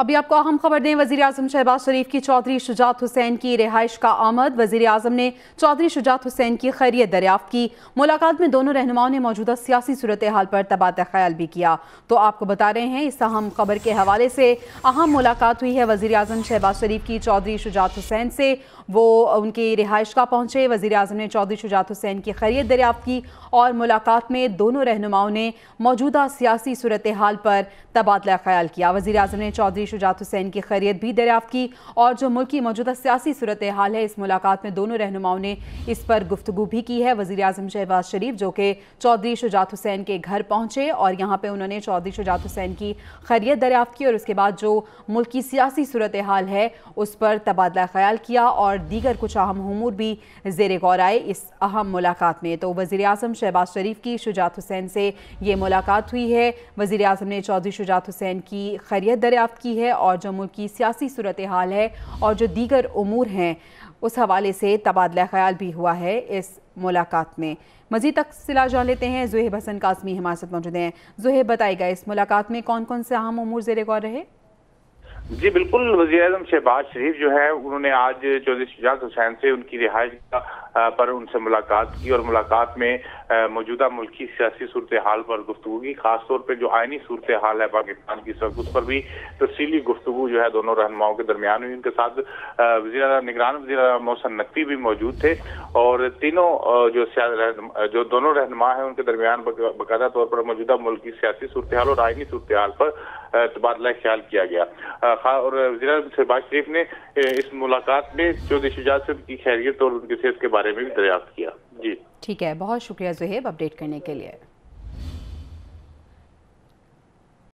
अभी आपको अहम खबर दें वजी अजम शहबाज शरीफ की चौधरी शुजात हुसैन की रिहाइश का आमद वजी अजम ने चौधरी शुजात हुसैन की खैरियत दरियाफ्त की मुलाकात में दोनों रहनुमाओं ने मौजूदा सियासी सूरत हाल पर तबादला ख्याल भी किया तो आपको बता रहे हैं इस अहम खबर के हवाले से अहम मुलाकात हुई है वजी अजम शहबाज शरीफ की चौधरी शुजात हुसैन से वो उनकी रिहाइश का पहुँचे वजी अजम ने चौधरी शुजात हुसैन की खैरियत दरियाफ्त की और मुलाकात में दोनों रहनुमाओं ने मौजूदा सियासी सूरत हाल पर तबादला ख्याल किया वजी अजम ने चौधरी शुजात हुसैन की खैरियत भी दरियाफ्त की और जो मुल्क की मौजूदा सियासी सूरत हाल है इस मुलाकात में दोनों रहनुमाओं ने इस पर गुफ्तु भी की है वजी अजम शहबाज शरीफ जो कि चौधरी शुजात हुसैन के घर पहुँचे और यहाँ पर उन्होंने चौधरी शुजात हुसैन की खैरियत दरियाफ्त की और उसके बाद जो मुल्क की सियासी सूरत हाल है उस पर तबादला ख्याल किया और दीगर कुछ अहम हमूर भी जेर गौर आए इस अहम मुलाकात में तो वज़ी अजम शहबाज शरीफ की शुजात हुसैन से ये मुलाकात हुई है वज़ी अजम ने चौधरी शुजात हुसैन की खैरियत दरियाफ्त की है और जो मुल्क की सियासी सूरत हाल है और जो दीगर अमूर हैं उस हवाले से तबादला ख्याल भी हुआ है इस मुलाकात में मज़ीद तफसला जान लेते हैं जुहेब हसन काजमी हमारे साथ मौजूद हैं जुहेब बताएगा इस मुलाकात में कौन कौन से अहम अमूर जेर गौर रहे जी बिल्कुल वजी अजम शहबाज शरीफ जो है उन्होंने आज चौधरी शिजात हुसैन से उनकी रिहाइश पर उनसे मुलाकात की और मुलाकात में मौजूदा मुल्की सियासी सूरत हाल पर गुफ्तु की खासतौर पर जो आइनी सूरत हाल है पाकिस्तान की वक्त उस पर भी तफसीली गुफ्तु जो है दोनों रहनुमाओं के दरमियान हुई उनके साथ वजी निगरान वजी मोहसन नकवी भी मौजूद थे और तीनों जो जो दोनों रहनुमा हैं उनके दरमियान बाकायदा तौर पर मौजूदा मुल्की सियासी सूरत हाल और आइनी सूरत हाल पर तबादला ख्याल किया गया और जिला शहबाज शरीफ ने इस मुलाकात में चौधरी शुजात से उनकी खैरियत और उनकी सेहत के बारे में भी दरियाफ्त किया जी ठीक है बहुत शुक्रिया जहेब अपडेट करने के लिए